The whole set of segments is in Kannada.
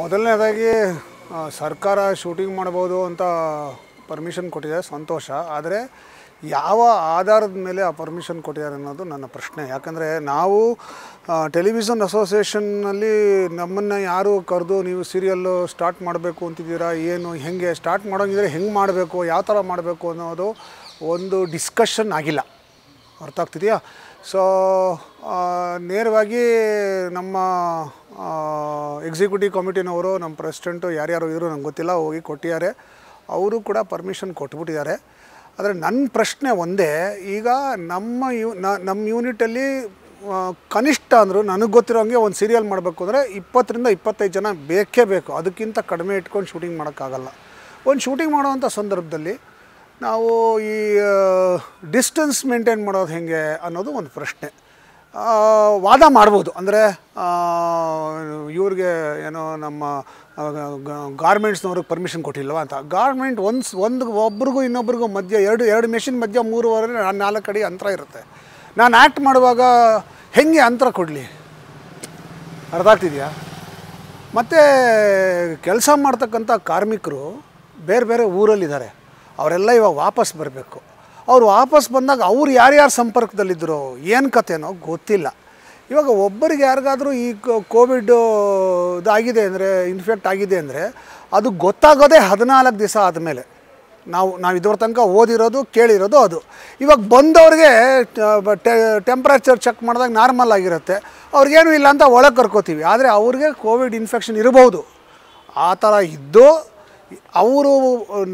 ಮೊದಲನೇದಾಗಿ ಸರ್ಕಾರ ಶೂಟಿಂಗ್ ಮಾಡ್ಬೋದು ಅಂತ ಪರ್ಮಿಷನ್ ಕೊಟ್ಟಿದೆ ಸಂತೋಷ ಆದರೆ ಯಾವ ಆಧಾರದ ಮೇಲೆ ಆ ಪರ್ಮಿಷನ್ ಕೊಟ್ಟಿದ್ದಾರೆ ಅನ್ನೋದು ನನ್ನ ಪ್ರಶ್ನೆ ಯಾಕಂದರೆ ನಾವು ಟೆಲಿವಿಷನ್ ಅಸೋಸಿಯೇಷನ್ನಲ್ಲಿ ನಮ್ಮನ್ನು ಯಾರು ಕರೆದು ನೀವು ಸೀರಿಯಲ್ಲು ಸ್ಟಾರ್ಟ್ ಮಾಡಬೇಕು ಅಂತಿದ್ದೀರಾ ಏನು ಹೆಂಗೆ ಸ್ಟಾರ್ಟ್ ಮಾಡೋಂಗಿದ್ರೆ ಹೆಂಗೆ ಮಾಡಬೇಕು ಯಾವ ಥರ ಮಾಡಬೇಕು ಅನ್ನೋದು ಒಂದು ಡಿಸ್ಕಷನ್ ಆಗಿಲ್ಲ ಆಗ್ತಿದೆಯಾ ಸೊ ನೇರವಾಗಿ ನಮ್ಮ ಎಕ್ಸಿಕ್ಯೂಟಿವ್ ಕಮಿಟಿನವರು ನಮ್ಮ ಪ್ರೆಸಿಡೆಂಟು ಯಾರ್ಯಾರು ಇದ್ರು ನಂಗೆ ಗೊತ್ತಿಲ್ಲ ಹೋಗಿ ಕೊಟ್ಟಿದ್ದಾರೆ ಅವರು ಕೂಡ ಪರ್ಮಿಷನ್ ಕೊಟ್ಬಿಟ್ಟಿದ್ದಾರೆ ಆದರೆ ನನ್ನ ಪ್ರಶ್ನೆ ಒಂದೇ ಈಗ ನಮ್ಮ ಯು ನಮ್ಮ ಯೂನಿಟಲ್ಲಿ ಕನಿಷ್ಠ ಅಂದರು ನನಗೆ ಗೊತ್ತಿರೋಂಗೆ ಒಂದು ಸೀರಿಯಲ್ ಮಾಡಬೇಕು ಅಂದರೆ ಇಪ್ಪತ್ತರಿಂದ ಇಪ್ಪತ್ತೈದು ಜನ ಬೇಕೇ ಬೇಕು ಅದಕ್ಕಿಂತ ಕಡಿಮೆ ಇಟ್ಕೊಂಡು ಶೂಟಿಂಗ್ ಮಾಡೋಕ್ಕಾಗಲ್ಲ ಒಂದು ಶೂಟಿಂಗ್ ಮಾಡೋವಂಥ ಸಂದರ್ಭದಲ್ಲಿ ನಾವು ಈ ಡಿಸ್ಟೆನ್ಸ್ ಮೇಂಟೈನ್ ಮಾಡೋದು ಹೇಗೆ ಅನ್ನೋದು ಒಂದು ಪ್ರಶ್ನೆ ವಾದ ಮಾಡ್ಬೋದು ಅಂದರೆ ಇವ್ರಿಗೆ ಏನೋ ನಮ್ಮ ಗಾರ್ಮೆಂಟ್ಸ್ನವ್ರಿಗೆ ಪರ್ಮಿಷನ್ ಕೊಟ್ಟಿಲ್ಲವಾ ಅಂತ ಗಾರ್ಮೆಂಟ್ ಒನ್ಸ್ ಒಂದು ಒಬ್ರಿಗೂ ಇನ್ನೊಬ್ರಿಗೂ ಮಧ್ಯ ಎರಡು ಎರಡು ಮೆಷಿನ್ ಮಧ್ಯ ಮೂರುವರೆ ನಾಲ್ಕು ಕಡೆ ಅಂತರ ಇರುತ್ತೆ ನಾನು ಆ್ಯಕ್ಟ್ ಮಾಡುವಾಗ ಹೆಂಗೆ ಅಂತರ ಕೊಡಲಿ ಅರ್ಥ ಆಗ್ತಿದೆಯಾ ಮತ್ತು ಕೆಲಸ ಮಾಡ್ತಕ್ಕಂಥ ಕಾರ್ಮಿಕರು ಬೇರೆ ಬೇರೆ ಊರಲ್ಲಿದ್ದಾರೆ ಅವರೆಲ್ಲ ಇವಾಗ ವಾಪಸ್ ಬರಬೇಕು ಅವ್ರು ವಾಪಸ್ ಬಂದಾಗ ಅವ್ರು ಯಾರ್ಯಾರು ಸಂಪರ್ಕದಲ್ಲಿದ್ದರು ಏನು ಕಥೆನೋ ಗೊತ್ತಿಲ್ಲ ಇವಾಗ ಒಬ್ಬರಿಗೆ ಯಾರಿಗಾದರೂ ಈ ಕೋವಿಡ್ ಇದಾಗಿದೆ ಅಂದರೆ ಇನ್ಫೆಕ್ಟ್ ಆಗಿದೆ ಅಂದರೆ ಅದು ಗೊತ್ತಾಗೋದೇ ಹದಿನಾಲ್ಕು ದಿವಸ ಆದಮೇಲೆ ನಾವು ನಾವು ಇದ್ರ ತನಕ ಓದಿರೋದು ಕೇಳಿರೋದು ಅದು ಇವಾಗ ಬಂದವ್ರಿಗೆ ಟೆಂಪ್ರೇಚರ್ ಚೆಕ್ ಮಾಡಿದಾಗ ನಾರ್ಮಲ್ ಆಗಿರುತ್ತೆ ಅವ್ರಿಗೇನು ಇಲ್ಲ ಅಂತ ಒಳಗೆ ಕರ್ಕೋತೀವಿ ಆದರೆ ಅವ್ರಿಗೆ ಕೋವಿಡ್ ಇನ್ಫೆಕ್ಷನ್ ಇರಬಹುದು ಆ ಥರ ಇದ್ದು ಅವರು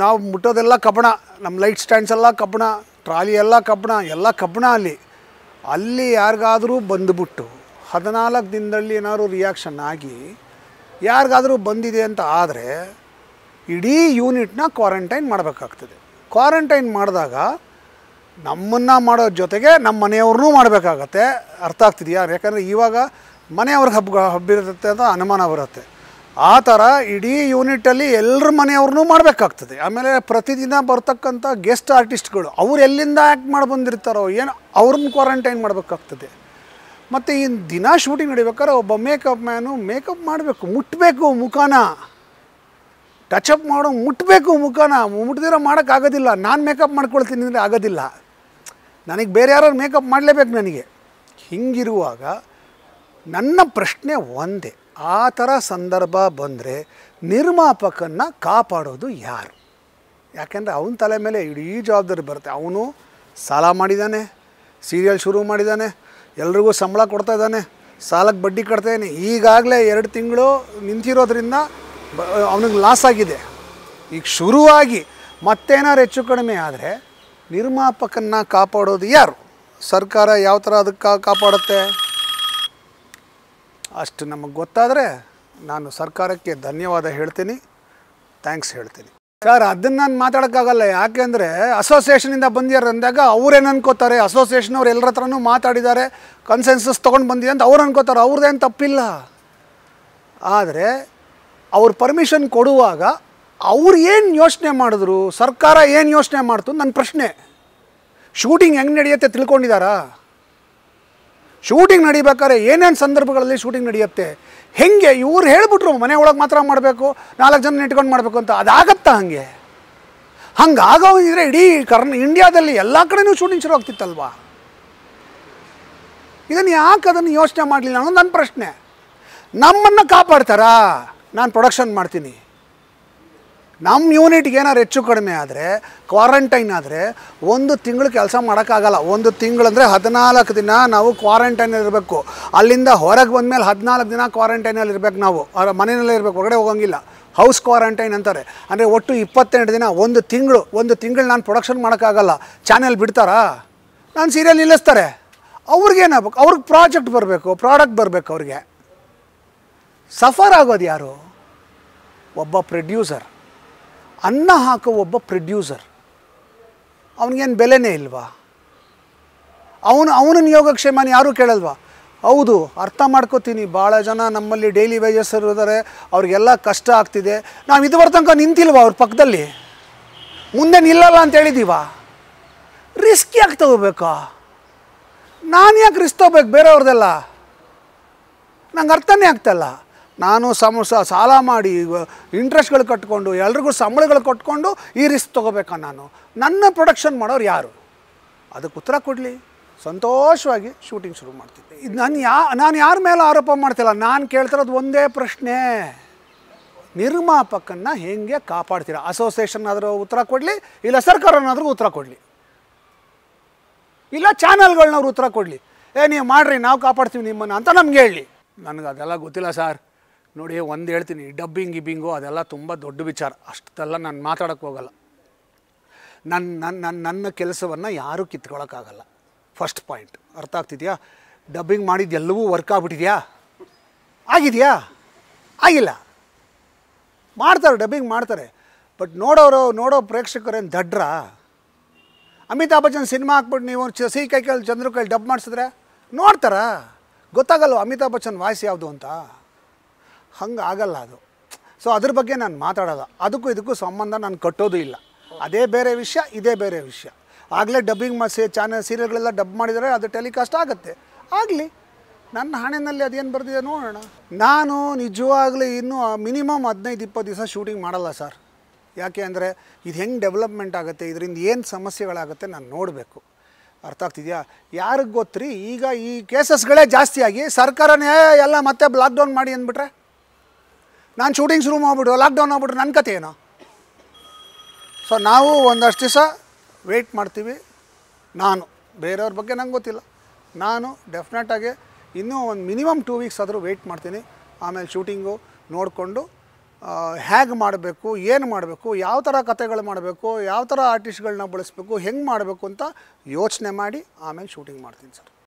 ನಾವು ಮುಟ್ಟೋದೆಲ್ಲ ಕಬ್ಬಣ ನಮ್ಮ ಲೈಟ್ ಸ್ಟ್ಯಾಂಡ್ಸ್ ಎಲ್ಲ ಕಬ್ಬಣ ಟ್ರಾಲಿ ಎಲ್ಲ ಕಬ್ಬಣ ಎಲ್ಲ ಕಬ್ಬಣ ಅಲ್ಲಿ ಅಲ್ಲಿ ಯಾರಿಗಾದರೂ ಬಂದುಬಿಟ್ಟು ಹದಿನಾಲ್ಕು ದಿನದಲ್ಲಿ ಏನಾದ್ರು ರಿಯಾಕ್ಷನ್ ಆಗಿ ಯಾರಿಗಾದರೂ ಬಂದಿದೆ ಅಂತ ಆದರೆ ಇಡೀ ಯೂನಿಟ್ನ ಕ್ವಾರಂಟೈನ್ ಮಾಡಬೇಕಾಗ್ತದೆ ಕ್ವಾರಂಟೈನ್ ಮಾಡಿದಾಗ ನಮ್ಮನ್ನು ಮಾಡೋ ಜೊತೆಗೆ ನಮ್ಮ ಮನೆಯವ್ರನ್ನೂ ಮಾಡಬೇಕಾಗತ್ತೆ ಅರ್ಥ ಆಗ್ತಿದೆಯಾ ಯಾಕಂದರೆ ಇವಾಗ ಮನೆಯವ್ರಿಗೆ ಹಬ್ಬ ಹಬ್ಬಿರುತ್ತೆ ಅಂತ ಅನುಮಾನ ಬರುತ್ತೆ ಆ ಥರ ಇಡೀ ಯೂನಿಟಲ್ಲಿ ಎಲ್ಲರ ಮನೆಯವ್ರನ್ನೂ ಮಾಡಬೇಕಾಗ್ತದೆ ಆಮೇಲೆ ಪ್ರತಿದಿನ ಬರ್ತಕ್ಕಂಥ ಗೆಸ್ಟ್ ಆರ್ಟಿಸ್ಟ್ಗಳು ಅವ್ರು ಎಲ್ಲಿಂದ ಆ್ಯಕ್ಟ್ ಮಾಡಿ ಬಂದಿರ್ತಾರೋ ಏನು ಅವ್ರನ್ನ ಕ್ವಾರಂಟೈನ್ ಮಾಡಬೇಕಾಗ್ತದೆ ಮತ್ತು ಈ ದಿನ ಶೂಟಿಂಗ್ ನಡಿಬೇಕಾದ್ರೆ ಒಬ್ಬ ಮೇಕಪ್ ಮ್ಯಾನು ಮೇಕಪ್ ಮಾಡಬೇಕು ಮುಟ್ಟಬೇಕು ಮುಖಾನ ಟಚಪ್ ಮಾಡೋ ಮುಟ್ಟಬೇಕು ಮುಖಾನ ಮುಟ್ಟದಿರೋ ಮಾಡೋಕ್ಕಾಗೋದಿಲ್ಲ ನಾನು ಮೇಕಪ್ ಮಾಡ್ಕೊಳ್ತೀನಿ ಅಂದರೆ ಆಗೋದಿಲ್ಲ ನನಗೆ ಬೇರೆ ಯಾರು ಮೇಕಪ್ ಮಾಡಲೇಬೇಕು ನನಗೆ ಹಿಂಗಿರುವಾಗ ನನ್ನ ಪ್ರಶ್ನೆ ಒಂದೇ ಆ ಥರ ಸಂದರ್ಭ ಬಂದರೆ ನಿರ್ಮಾಪಕನ್ನ ಕಾಪಾಡೋದು ಯಾರು ಯಾಕೆಂದರೆ ಅವನ ತಲೆ ಮೇಲೆ ಇಡೀ ಜವಾಬ್ದಾರಿ ಬರುತ್ತೆ ಅವನು ಸಾಲ ಮಾಡಿದ್ದಾನೆ ಸೀರಿಯಲ್ ಶುರು ಮಾಡಿದ್ದಾನೆ ಎಲ್ರಿಗೂ ಸಂಬಳ ಕೊಡ್ತಾ ಇದ್ದಾನೆ ಸಾಲಕ್ಕೆ ಬಡ್ಡಿ ಕಟ್ತಾಯಿದ್ದಾನೆ ಈಗಾಗಲೇ ಎರಡು ತಿಂಗಳು ನಿಂತಿರೋದ್ರಿಂದ ಅವನಿಗೆ ಲಾಸ್ ಆಗಿದೆ ಈಗ ಶುರುವಾಗಿ ಮತ್ತೇನಾದ್ರು ಹೆಚ್ಚು ಕಡಿಮೆ ಆದರೆ ನಿರ್ಮಾಪಕನ್ನ ಕಾಪಾಡೋದು ಯಾರು ಸರ್ಕಾರ ಯಾವ ಥರ ಅದಕ್ಕೆ ಕಾಪಾಡುತ್ತೆ ಅಷ್ಟು ನಮಗೆ ಗೊತ್ತಾದರೆ ನಾನು ಸರ್ಕಾರಕ್ಕೆ ಧನ್ಯವಾದ ಹೇಳ್ತೀನಿ ಥ್ಯಾಂಕ್ಸ್ ಹೇಳ್ತೀನಿ ಸರ್ ಅದನ್ನು ನಾನು ಮಾತಾಡೋಕ್ಕಾಗಲ್ಲ ಅಂದರೆ ಅಸೋಸಿಯೇಷನಿಂದ ಬಂದಿದ್ದಾರೆ ಅಂದಾಗ ಅವ್ರೇನು ಅನ್ಕೋತಾರೆ ಅಸೋಸಿಯೇಷನ್ ಅವ್ರು ಎಲ್ಲರ ಹತ್ರನೂ ಮಾತಾಡಿದ್ದಾರೆ ಕನ್ಸೆನ್ಸಸ್ ತೊಗೊಂಡು ಬಂದಿದೆ ಅಂತ ಅವ್ರು ಅನ್ಕೋತಾರೆ ಅವ್ರದ್ದೇನು ತಪ್ಪಿಲ್ಲ ಆದರೆ ಅವ್ರ ಪರ್ಮಿಷನ್ ಕೊಡುವಾಗ ಅವ್ರು ಏನು ಯೋಚನೆ ಮಾಡಿದ್ರು ಸರ್ಕಾರ ಏನು ಯೋಚನೆ ಮಾಡ್ತು ನನ್ನ ಪ್ರಶ್ನೆ ಶೂಟಿಂಗ್ ಹೆಂಗೆ ನಡೆಯುತ್ತೆ ತಿಳ್ಕೊಂಡಿದ್ದಾರಾ ಶೂಟಿಂಗ್ ನಡಿಬೇಕಾದ್ರೆ ಏನೇನು ಸಂದರ್ಭಗಳಲ್ಲಿ ಶೂಟಿಂಗ್ ನಡೆಯುತ್ತೆ ಹೆಂಗೆ ಇವ್ರು ಹೇಳಿಬಿಟ್ರು ಮನೆ ಒಳಗೆ ಮಾತ್ರ ಮಾಡಬೇಕು ನಾಲ್ಕು ಜನ ಇಟ್ಕೊಂಡು ಮಾಡಬೇಕು ಅಂತ ಅದಾಗತ್ತಾ ಹಾಗೆ ಹಂಗೆ ಇದ್ರೆ ಇಡೀ ಕರ್ನ ಇಂಡಿಯಾದಲ್ಲಿ ಎಲ್ಲ ಕಡೆನೂ ಶೂಟಿಂಗ್ ಶುರು ಆಗ್ತಿತ್ತಲ್ವಾ ಇದನ್ನು ಯಾಕೆ ಅದನ್ನು ಯೋಚನೆ ಮಾಡಲಿಲ್ಲ ಅನ್ನೋದು ನನ್ನ ಪ್ರಶ್ನೆ ನಮ್ಮನ್ನು ಕಾಪಾಡ್ತಾರಾ ನಾನು ಪ್ರೊಡಕ್ಷನ್ ಮಾಡ್ತೀನಿ ನಮ್ಮ ಯೂನಿಟ್ಗೆ ಏನಾದ್ರು ಹೆಚ್ಚು ಕಡಿಮೆ ಆದರೆ ಕ್ವಾರಂಟೈನ್ ಆದರೆ ಒಂದು ತಿಂಗಳು ಕೆಲಸ ಮಾಡೋಕ್ಕಾಗಲ್ಲ ಒಂದು ತಿಂಗಳಂದರೆ ಹದಿನಾಲ್ಕು ದಿನ ನಾವು ಕ್ವಾರಂಟೈನಲ್ಲಿ ಇರಬೇಕು ಅಲ್ಲಿಂದ ಹೊರಗೆ ಮೇಲೆ ಹದಿನಾಲ್ಕು ದಿನ ಕ್ವಾರಂಟೈನಲ್ಲಿ ಇರಬೇಕು ನಾವು ಅವರ ಮನೆಯಲ್ಲೇ ಇರಬೇಕು ಹೊರಗಡೆ ಹೋಗೋಂಗಿಲ್ಲ ಹೌಸ್ ಕ್ವಾರಂಟೈನ್ ಅಂತಾರೆ ಅಂದರೆ ಒಟ್ಟು ಇಪ್ಪತ್ತೆಂಟು ದಿನ ಒಂದು ತಿಂಗಳು ಒಂದು ತಿಂಗಳು ನಾನು ಪ್ರೊಡಕ್ಷನ್ ಮಾಡೋಕ್ಕಾಗಲ್ಲ ಚಾನೆಲ್ ಬಿಡ್ತಾರಾ ನಾನು ಸೀರಿಯಲ್ ನಿಲ್ಲಿಸ್ತಾರೆ ಏನಾಗಬೇಕು ಅವ್ರಿಗೆ ಪ್ರಾಜೆಕ್ಟ್ ಬರಬೇಕು ಪ್ರಾಡಕ್ಟ್ ಬರಬೇಕು ಅವ್ರಿಗೆ ಸಫರ್ ಆಗೋದು ಯಾರು ಒಬ್ಬ ಪ್ರೊಡ್ಯೂಸರ್ ಅನ್ನ ಹಾಕೋ ಒಬ್ಬ ಪ್ರೊಡ್ಯೂಸರ್ ಅವನಿಗೇನು ಬೆಲೆನೇ ಇಲ್ವಾ ಅವನು ಅವನ ನಿಯೋಗಕ್ಷೇಮನ ಯಾರೂ ಕೇಳಲ್ವಾ ಹೌದು ಅರ್ಥ ಮಾಡ್ಕೋತೀನಿ ಭಾಳ ಜನ ನಮ್ಮಲ್ಲಿ ಡೈಲಿ ವೇಜಸ್ ಇರೋದಾರೆ ಅವ್ರಿಗೆಲ್ಲ ಕಷ್ಟ ಆಗ್ತಿದೆ ನಾವು ಇದುವರೆ ತನಕ ನಿಂತಿಲ್ವ ಅವ್ರ ಪಕ್ಕದಲ್ಲಿ ಮುಂದೆ ನಿಲ್ಲಲ್ಲ ಅಂತ ಹೇಳಿದ್ದೀವಾ ರಿಸ್ಕ್ ಯಾಕೆ ತಗೋಬೇಕಾ ನಾನು ಯಾಕೆ ರಿಸ್ಕ್ ತಗೋಬೇಕು ಬೇರೆಯವ್ರದ್ದೆಲ್ಲ ನಂಗೆ ಅರ್ಥನೇ ಆಗ್ತಲ್ಲ ನಾನು ಸಮ ಸಾಲ ಮಾಡಿ ಇಂಟ್ರೆಸ್ಟ್ಗಳು ಕಟ್ಕೊಂಡು ಎಲ್ರಿಗೂ ಸಂಬಳಗಳು ಕಟ್ಕೊಂಡು ಈ ರಿಸ್ಕ್ ತೊಗೋಬೇಕ ನಾನು ನನ್ನ ಪ್ರೊಡಕ್ಷನ್ ಮಾಡೋರು ಯಾರು ಅದಕ್ಕೆ ಉತ್ತರ ಕೊಡಲಿ ಸಂತೋಷವಾಗಿ ಶೂಟಿಂಗ್ ಶುರು ಮಾಡ್ತಿದ್ದೆ ಇದು ನಾನು ಯಾ ನಾನು ಯಾರ ಮೇಲೆ ಆರೋಪ ಮಾಡ್ತಿಲ್ಲ ನಾನು ಕೇಳ್ತಿರೋದು ಒಂದೇ ಪ್ರಶ್ನೆ ನಿರ್ಮಾಪಕನ ಹೇಗೆ ಕಾಪಾಡ್ತೀರಾ ಅಸೋಸಿಯೇಷನ್ ಆದರೂ ಉತ್ತರ ಕೊಡಲಿ ಇಲ್ಲ ಸರ್ಕಾರನಾದರೂ ಉತ್ತರ ಕೊಡಲಿ ಇಲ್ಲ ಚಾನಲ್ಗಳನ್ನವ್ರು ಉತ್ತರ ಕೊಡಲಿ ಏ ನೀವು ಮಾಡಿರಿ ನಾವು ಕಾಪಾಡ್ತೀವಿ ನಿಮ್ಮನ್ನು ಅಂತ ನಮ್ಗೆ ಹೇಳಿ ನನಗೆ ಅದೆಲ್ಲ ಗೊತ್ತಿಲ್ಲ ಸರ್ ನೋಡಿ ಒಂದು ಹೇಳ್ತೀನಿ ಡಬ್ಬಿಂಗ್ ಇಬ್ಬಿಂಗು ಅದೆಲ್ಲ ತುಂಬ ದೊಡ್ಡ ವಿಚಾರ ಅಷ್ಟೆಲ್ಲ ನಾನು ಮಾತಾಡೋಕ್ಕೆ ಹೋಗಲ್ಲ ನನ್ನ ನನ್ನ ನನ್ನ ನನ್ನ ಕೆಲಸವನ್ನು ಯಾರೂ ಕಿತ್ಕೊಳೋಕ್ಕಾಗಲ್ಲ ಫಸ್ಟ್ ಪಾಯಿಂಟ್ ಅರ್ಥ ಆಗ್ತಿದೆಯಾ ಡಬ್ಬಿಂಗ್ ಮಾಡಿದ್ದು ಎಲ್ಲವೂ ವರ್ಕ್ ಆಗ್ಬಿಟ್ಟಿದೆಯಾ ಆಗಿದೆಯಾ ಆಗಿಲ್ಲ ಮಾಡ್ತಾರೆ ಡಬ್ಬಿಂಗ್ ಮಾಡ್ತಾರೆ ಬಟ್ ನೋಡೋರು ನೋಡೋ ಪ್ರೇಕ್ಷಕರೇನು ದಡ್ರ ಅಮಿತಾಬ್ ಬಚ್ಚನ್ ಸಿನಿಮಾ ಹಾಕ್ಬಿಟ್ಟು ನೀವು ಸಸಿ ಕೈ ಕೈಲಿ ಚಂದ್ರ ಕೈಲಿ ಡಬ್ ಮಾಡಿಸಿದ್ರೆ ನೋಡ್ತಾರಾ ಗೊತ್ತಾಗಲ್ವ ಅಮಿತಾಬ್ ಬಚ್ಚನ್ ವಾಯ್ಸ್ ಯಾವುದು ಅಂತ ಹಂಗೆ ಆಗಲ್ಲ ಅದು ಸೊ ಅದ್ರ ಬಗ್ಗೆ ನಾನು ಮಾತಾಡೋಲ್ಲ ಅದಕ್ಕೂ ಇದಕ್ಕೂ ಸಂಬಂಧ ನಾನು ಕಟ್ಟೋದು ಇಲ್ಲ ಅದೇ ಬೇರೆ ವಿಷಯ ಇದೇ ಬೇರೆ ವಿಷಯ ಆಗಲೇ ಡಬ್ಬಿಂಗ್ ಮಾ ಚಾನೆಲ್ ಸೀರಿಯಲ್ಗಳೆಲ್ಲ ಡಬ್ ಮಾಡಿದರೆ ಅದು ಟೆಲಿಕಾಸ್ಟ್ ಆಗುತ್ತೆ ಆಗಲಿ ನನ್ನ ಹಣೆಯಲ್ಲಿ ಅದೇನು ಬರ್ದಿದೆ ನೋಡೋಣ ನಾನು ನಿಜವಾಗಲೇ ಇನ್ನೂ ಮಿನಿಮಮ್ ಹದಿನೈದು ಇಪ್ಪತ್ತು ದಿವಸ ಶೂಟಿಂಗ್ ಮಾಡಲ್ಲ ಸರ್ ಯಾಕೆ ಅಂದರೆ ಇದು ಹೆಂಗೆ ಡೆವಲಪ್ಮೆಂಟ್ ಆಗುತ್ತೆ ಇದರಿಂದ ಏನು ಸಮಸ್ಯೆಗಳಾಗುತ್ತೆ ನಾನು ನೋಡಬೇಕು ಅರ್ಥ ಆಗ್ತಿದೆಯಾ ಯಾರಿಗೆ ಗೊತ್ತ್ರಿ ಈಗ ಈ ಕೇಸಸ್ಗಳೇ ಜಾಸ್ತಿಯಾಗಿ ಸರ್ಕಾರನೇ ಎಲ್ಲ ಮತ್ತೆ ಲಾಕ್ಡೌನ್ ಮಾಡಿ ಅಂದ್ಬಿಟ್ರೆ ನಾನು ಶೂಟಿಂಗ್ ಶುರು ಮಾಡಿಬಿಟ್ಟು ಲಾಕ್ಡೌನ್ ಆಗ್ಬಿಟ್ರೆ ನನ್ನ ಕತೆ ಏನೋ ಸೊ ನಾವು ಒಂದಷ್ಟು ದಿವಸ ವೆಯ್ಟ್ ಮಾಡ್ತೀವಿ ನಾನು ಬೇರೆಯವ್ರ ಬಗ್ಗೆ ನಂಗೆ ಗೊತ್ತಿಲ್ಲ ನಾನು ಡೆಫಿನೆಟಾಗಿ ಇನ್ನೂ ಒಂದು ಮಿನಿಮಮ್ ಟೂ ವೀಕ್ಸ್ ಆದರೂ ವೆಯ್ಟ್ ಮಾಡ್ತೀನಿ ಆಮೇಲೆ ಶೂಟಿಂಗು ನೋಡಿಕೊಂಡು ಹೇಗೆ ಮಾಡಬೇಕು ಏನು ಮಾಡಬೇಕು ಯಾವ ಥರ ಕತೆಗಳು ಮಾಡಬೇಕು ಯಾವ ಥರ ಆರ್ಟಿಸ್ಟ್ಗಳನ್ನ ಬಳಸಬೇಕು ಹೆಂಗೆ ಮಾಡಬೇಕು ಅಂತ ಯೋಚನೆ ಮಾಡಿ ಆಮೇಲೆ ಶೂಟಿಂಗ್ ಮಾಡ್ತೀನಿ ಸರ್